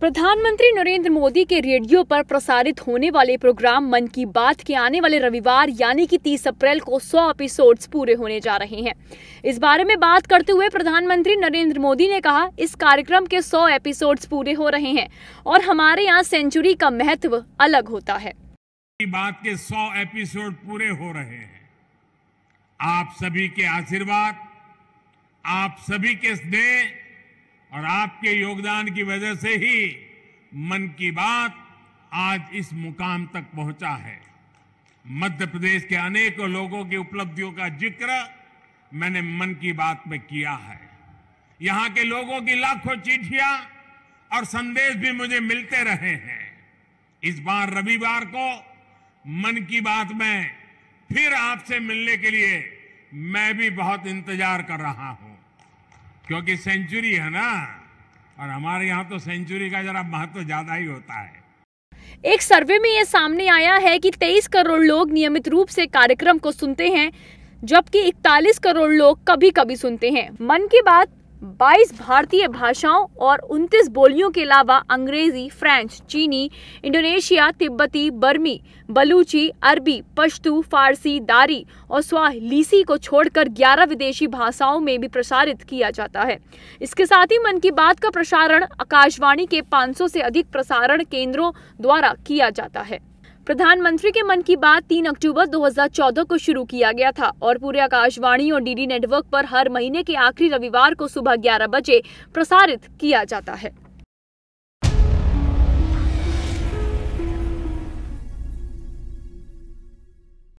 प्रधानमंत्री नरेंद्र मोदी के रेडियो पर प्रसारित होने वाले प्रोग्राम मन की बात के आने वाले रविवार यानी कि 30 अप्रैल को 100 एपिसोड्स पूरे होने जा रहे हैं इस बारे में बात करते हुए प्रधानमंत्री नरेंद्र मोदी ने कहा इस कार्यक्रम के 100 एपिसोड्स पूरे हो रहे हैं और हमारे यहाँ सेंचुरी का महत्व अलग होता है बात के सौ एपिसोड पूरे हो रहे हैं आप सभी के आशीर्वाद आप सभी के स्नेह और आपके योगदान की वजह से ही मन की बात आज इस मुकाम तक पहुंचा है मध्य प्रदेश के अनेकों लोगों की उपलब्धियों का जिक्र मैंने मन की बात में किया है यहां के लोगों की लाखों चिट्ठिया और संदेश भी मुझे मिलते रहे हैं इस बार रविवार को मन की बात में फिर आपसे मिलने के लिए मैं भी बहुत इंतजार कर रहा हूं क्योंकि सेंचुरी है ना और हमारे यहाँ तो सेंचुरी का जरा महत्व ज्यादा ही होता है एक सर्वे में ये सामने आया है कि 23 करोड़ लोग नियमित रूप से कार्यक्रम को सुनते हैं जबकि 41 करोड़ लोग कभी कभी सुनते हैं मन की बात 22 भारतीय भाषाओं और 29 बोलियों के अलावा अंग्रेजी फ्रेंच चीनी इंडोनेशिया तिब्बती बर्मी बलूची अरबी पश्तू फारसी दारी और स्वाहलीसी को छोड़कर 11 विदेशी भाषाओं में भी प्रसारित किया जाता है इसके साथ ही मन की बात का प्रसारण आकाशवाणी के 500 से अधिक प्रसारण केंद्रों द्वारा किया जाता है प्रधानमंत्री के मन की बात 3 अक्टूबर 2014 को शुरू किया गया था और पूरे आकाशवाणी और डीडी नेटवर्क पर हर महीने के आखिरी रविवार को सुबह ग्यारह बजे प्रसारित किया जाता है